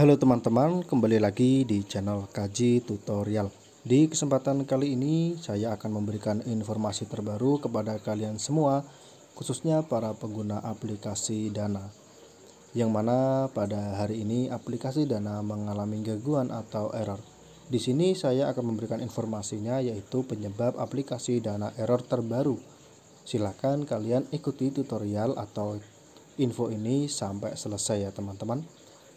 Halo teman-teman, kembali lagi di channel Kaji Tutorial. Di kesempatan kali ini, saya akan memberikan informasi terbaru kepada kalian semua, khususnya para pengguna aplikasi Dana. Yang mana pada hari ini aplikasi Dana mengalami gangguan atau error. Di sini saya akan memberikan informasinya yaitu penyebab aplikasi Dana error terbaru. Silakan kalian ikuti tutorial atau info ini sampai selesai ya teman-teman.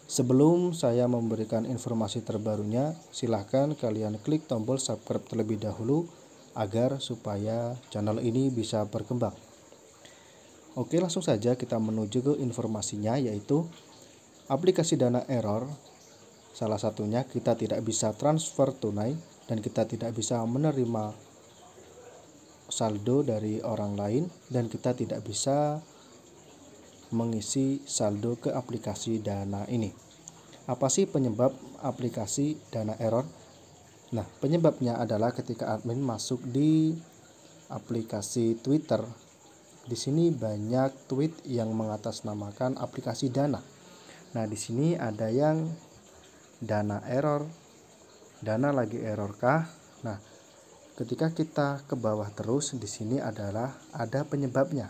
Sebelum saya memberikan informasi terbarunya, silahkan kalian klik tombol subscribe terlebih dahulu agar supaya channel ini bisa berkembang. Oke, langsung saja kita menuju ke informasinya yaitu aplikasi dana error. Salah satunya kita tidak bisa transfer tunai dan kita tidak bisa menerima saldo dari orang lain dan kita tidak bisa mengisi saldo ke aplikasi Dana ini. Apa sih penyebab aplikasi Dana error? Nah, penyebabnya adalah ketika admin masuk di aplikasi Twitter. Di sini banyak tweet yang mengatasnamakan aplikasi Dana. Nah, di sini ada yang Dana error, Dana lagi error kah? Nah, ketika kita ke bawah terus di sini adalah ada penyebabnya.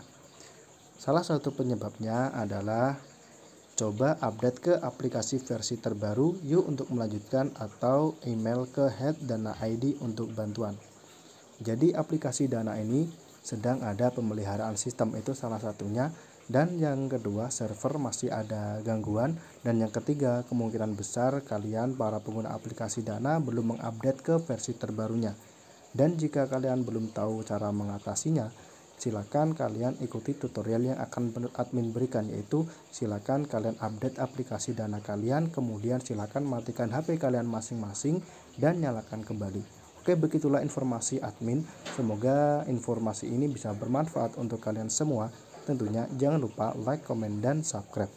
Salah satu penyebabnya adalah coba update ke aplikasi versi terbaru yuk untuk melanjutkan atau email ke head dana ID untuk bantuan. Jadi aplikasi dana ini sedang ada pemeliharaan sistem itu salah satunya dan yang kedua server masih ada gangguan dan yang ketiga kemungkinan besar kalian para pengguna aplikasi Dana belum mengupdate ke versi terbarunya dan jika kalian belum tahu cara mengatasinya silakan kalian ikuti tutorial yang akan admin berikan yaitu silakan kalian update aplikasi dana kalian kemudian silakan matikan HP kalian masing-masing dan nyalakan kembali Oke begitulah informasi admin semoga informasi ini bisa bermanfaat untuk kalian semua tentunya jangan lupa like, comment dan subscribe